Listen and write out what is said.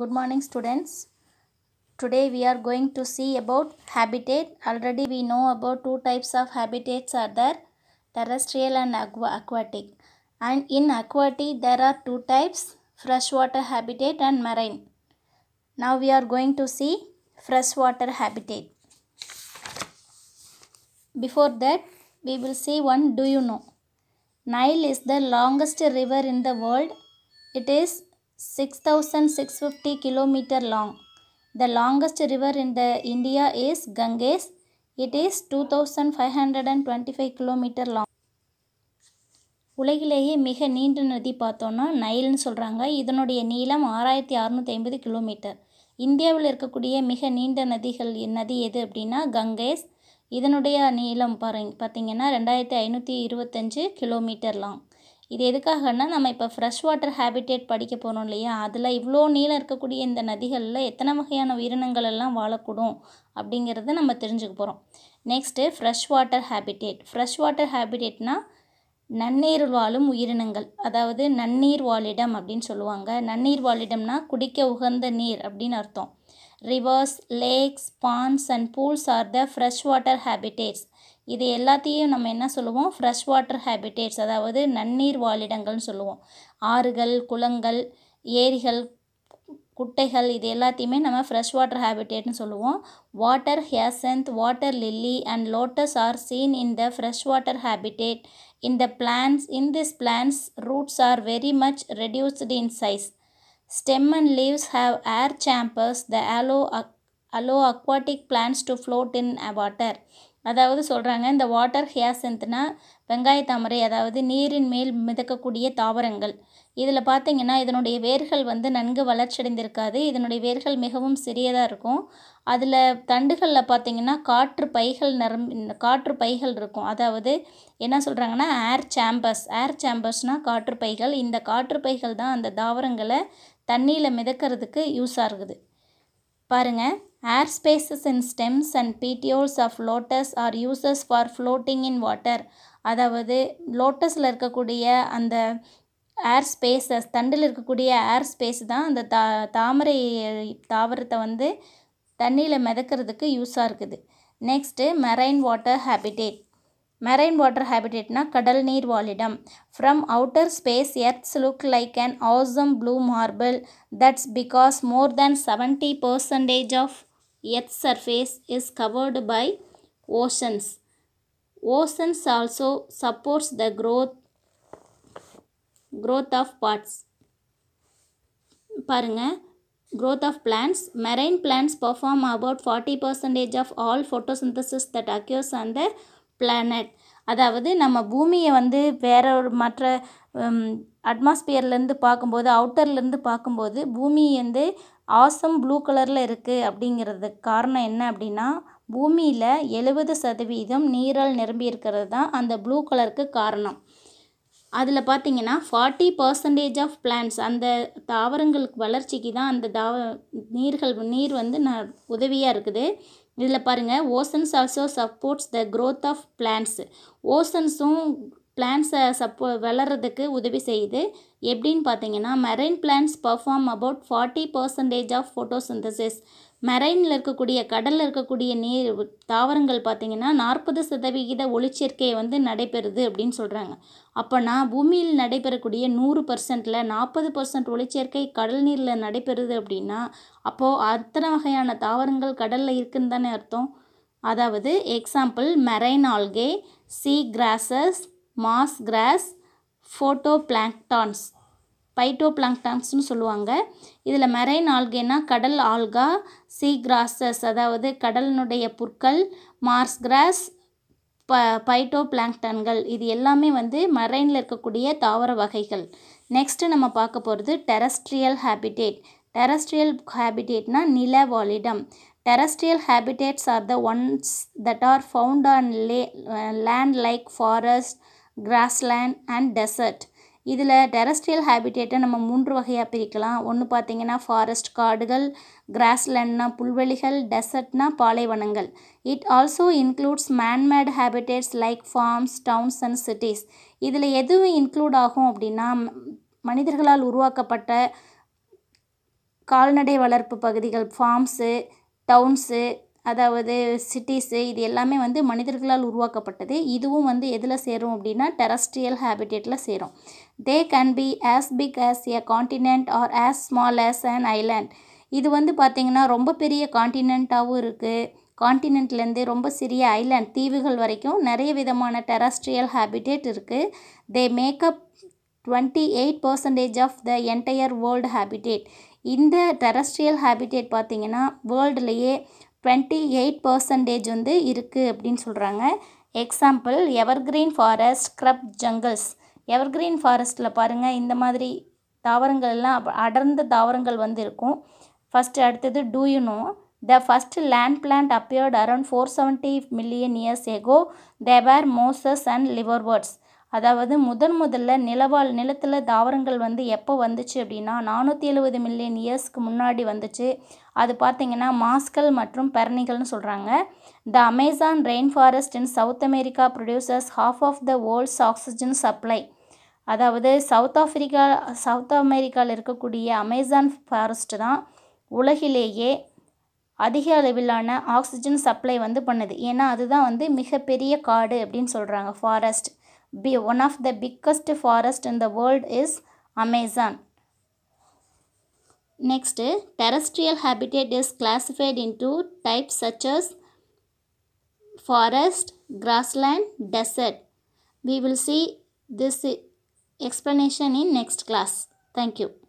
good morning students today we are going to see about habitat already we know about two types of habitats are there terrestrial and aquatic and in aquatic there are two types freshwater habitat and marine now we are going to see freshwater habitat before that we will see one do you know nile is the longest river in the world it is six six thousand fifty kilometre long the longest river in the long. Is longest it is two thousand five hundred and twenty five kilometre long உலகிலேயே மிக நீண்ட நதி பார்த்தோன்னா நைல்னு சொல்கிறாங்க இதனுடைய நீளம் ஆறாயிரத்தி அறநூற்றி ஐம்பது கிலோமீட்டர் இந்தியாவில் இருக்கக்கூடிய மிக நீண்ட நதிகள் நதி எது அப்படின்னா கங்கேஸ் இதனுடைய நீளம் பாருங்க பார்த்திங்கன்னா ரெண்டாயிரத்தி ஐநூற்றி இருபத்தஞ்சு கிலோமீட்டர் லாங் இது எதுக்காகன்னா நம்ம இப்போ ஃப்ரெஷ் வாட்டர் ஹேபிட்டேட் படிக்க போகிறோம் இல்லையா அதில் இவ்வளோ நீளம் இருக்கக்கூடிய இந்த நதிகளில் எத்தனை வகையான உயிரினங்கள் எல்லாம் வாழக்கூடும் அப்படிங்கிறத நம்ம தெரிஞ்சுக்க போகிறோம் next fresh water habitat fresh water ஹேபிட்டேட்னால் நன்னீர் வாழும் உயிரினங்கள் அதாவது நன்னீர் வாழிடம் அப்படின்னு சொல்லுவாங்க நன்னீர் வாழிடம்னா குடிக்க உகந்த நீர் அப்படின்னு அர்த்தம் rivers lakes ponds and pools are the fresh water habitats இது எல்லாத்தையும் நம்ம என்ன சொல்லுவோம் ஃப்ரெஷ் வாட்டர் ஹேபிட்டேட்ஸ் அதாவது நன்னீர் வாழிடங்கள்னு சொல்லுவோம் ஆறுகள் குளங்கள் ஏரிகள் குட்டைகள் இது எல்லாத்தையுமே நம்ம ஃப்ரெஷ் வாட்டர் ஹேபிட்டேட்னு சொல்லுவோம் water hyacinth water lily and lotus are seen in the fresh water habitat in the plants in this plants roots are very much reduced in size stem and leaves have air chambers the allow அக் allow aquatic plants to float in water அதாவது சொல்கிறாங்க இந்த water ஹியாசந்த்னா வெங்காய தாமரை அதாவது நீரின் மேல் மிதக்கக்கூடிய தாவரங்கள் இதில் பார்த்தீங்கன்னா இதனுடைய வேர்கள் வந்து நன்கு வளர்ச்சியடைந்திருக்காது இதனுடைய வேர்கள் மிகவும் சிறியதாக இருக்கும் அதில் தண்டுகளில் பார்த்தீங்கன்னா காற்று பைகள் நிரம் காற்று பைகள் இருக்கும் அதாவது என்ன சொல்கிறாங்கன்னா ஏர் சேம்பர்ஸ் ஏர் சாம்பர்ஸ்னால் காற்று பைகள் இந்த காற்று பைகள் தான் அந்த தாவரங்களை தண்ணியில் மிதக்கிறதுக்கு யூஸாக இருக்குது பாருங்கள் air spaces in stems and petioles of lotus are uses for floating in water அதாவது லோட்டஸில் இருக்கக்கூடிய அந்த ஏர் ஸ்பேஸஸ் தண்டில் இருக்கக்கூடிய ஏர் ஸ்பேஸ் தான் அந்த தா தாமரை தாவரத்தை வந்து தண்ணியில் மிதக்கிறதுக்கு யூஸாக இருக்குது next marine water habitat marine water ஹேபிடேட்னா கடல் நீர் வாழிடம் from outer space earth's look like an awesome blue marble that's because more than seventy percentage of earth surface is covered by oceans oceans also supports the growth growth of parts பாருங்கள் growth of plants marine plants perform about forty percentage of all photosynthesis that occurs அந்த planet அதாவது நம்ம பூமியை வந்து வேற ஒரு மற்ற அட்மாஸ்பியர்லேருந்து பார்க்கும்போது அவுட்டர்லேருந்து பார்க்கும்போது பூமி வந்து ஆசம் ப்ளூ கலரில் இருக்குது அப்படிங்கிறதுக்கு காரணம் என்ன அப்படின்னா பூமியில் எழுபது சதவீதம் நீரால் நிரம்பி இருக்கிறது தான் அந்த ப்ளூ கலருக்கு காரணம் அதில் பார்த்தீங்கன்னா ஃபார்ட்டி பர்சன்டேஜ் ஆஃப் பிளான்ஸ் அந்த தாவரங்களுக்கு வளர்ச்சிக்கு தான் அந்த தாவ நீர்கள் நீர் வந்து ந உதவியாக இருக்குது இதில் பாருங்கள் oceans also supports the growth of plants ஓசன்ஸும் பிளான்ஸை சப்போ வளர்கிறதுக்கு உதவி செய்யுது எப்படின்னு பார்த்தீங்கன்னா marine plants perform about forty percentage of photosynthesis மெரைனில் இருக்கக்கூடிய கடலில் இருக்கக்கூடிய நீர் தாவரங்கள் பார்த்திங்கன்னா நாற்பது சதவிகித ஒளிச்சேர்க்கையை வந்து நடைபெறுது அப்படின்னு சொல்கிறாங்க அப்போனா பூமியில் நடைபெறக்கூடிய நூறு பர்சன்ட்டில் நாற்பது பர்சன்ட் ஒளிச்சேர்க்கை கடல் நீரில் நடைபெறுது அப்படின்னா அப்போது அத்தனை வகையான தாவரங்கள் கடலில் இருக்குன்னு தானே அர்த்தம் அதாவது example marine algae sea grasses moss grass photo planktons phyto பிளாங்டான்ஸ்னு சொல்லுவாங்க இதில் மெரைன் ஆல்கேனா கடல் ஆல்கா சீ கிராஸஸ் அதாவது கடலினுடைய புற்கள் மார்ஸ் கிராஸ் ப பைட்டோ பிளாங்டன்கள் இது எல்லாமே வந்து மரைனில் இருக்கக்கூடிய தாவர வகைகள் நெக்ஸ்ட்டு நம்ம பார்க்க போகிறது டெரஸ்ட்ரியல் ஹேபிடேட் டெரஸ்ட்ரியல் ஹேபிடேட்னா terrestrial habitats are the ones that are found on லே land like forest grassland and desert இதில் டெரஸ்ட்ரியல் ஹேபிட்டேட்டை நம்ம மூன்று வகையாக பிரிக்கலாம் ஒன்று பார்த்திங்கன்னா ஃபாரஸ்ட் காடுகள் கிராஸ்லேண்ட்னா புல்வெளிகள் டெசர்ட்னா பாலைவனங்கள் it also includes manmade habitats like farms towns and cities இதில் எதுவும் இன்க்ளூட் ஆகும் அப்படின்னா மனிதர்களால் உருவாக்கப்பட்ட கால்நடை வளர்ப்பு பகுதிகள் ஃபார்ம்ஸு டவுன்ஸு அதாவது சிட்டிஸு இது எல்லாமே வந்து மனிதர்களால் உருவாக்கப்பட்டது இதுவும் வந்து எதில் சேரும் அப்படின்னா டெரஸ்ட்ரியல் ஹேபிட்டேட்டில் சேரும் they can be as big as a continent or as small as and island இது வந்து பார்த்திங்கன்னா ரொம்ப பெரிய காண்டினென்ட்டாகவும் இருக்குது காண்டினென்ட்லேருந்து ரொம்ப சிறிய ஐலாண்ட் தீவுகள் வரைக்கும் நிறைய விதமான டெரஸ்ட்ரியல் ஹேபிட்டேட் இருக்குது they make up twenty eight percentage of the entire world habitat இந்த டெரஸ்ட்ரியல் ஹேபிட்டேட் பார்த்திங்கன்னா வேர்ல்டுலேயே டுவெண்ட்டி எயிட் பர்சன்டேஜ் வந்து இருக்குது அப்படின்னு சொல்கிறாங்க example evergreen forest scrub jungles evergreen ஃபாரஸ்ட்டில் பாருங்கள் இந்த மாதிரி தாவரங்கள் எல்லாம் அடர்ந்த தாவரங்கள் வந்து இருக்கும் ஃபஸ்ட்டு அடுத்தது do you know the first land plant appeared around four seventy million years ago they were mosses and liverworts அதாவது முதன் முதல்ல நிலவாழ் நிலத்தில் தாவரங்கள் வந்து எப்போ வந்துச்சு அப்படின்னா நானூற்றி எழுபது மில்லியன் இயர்ஸ்க்கு முன்னாடி வந்துச்சு அது பார்த்திங்கன்னா மாஸ்கல் மற்றும் பெரணிகள்னு சொல்கிறாங்க the Amazon rain forest in South America producers half of the world's oxygen supply அதாவது சவுத் ஆஃப்ரிக்கா சவுத் அமெரிக்காவில் இருக்கக்கூடிய அமேசான் ஃபாரஸ்ட் தான் உலகிலேயே அதிக அளவிலான ஆக்சிஜன் சப்ளை வந்து பண்ணுது ஏன்னா அதுதான் வந்து மிகப்பெரிய காடு அப்படின்னு சொல்கிறாங்க forest Be one of the biggest forest in the world is Amazon. Next, terrestrial habitat is classified into types such as forest, grassland, desert. We will see this explanation in next class. Thank you.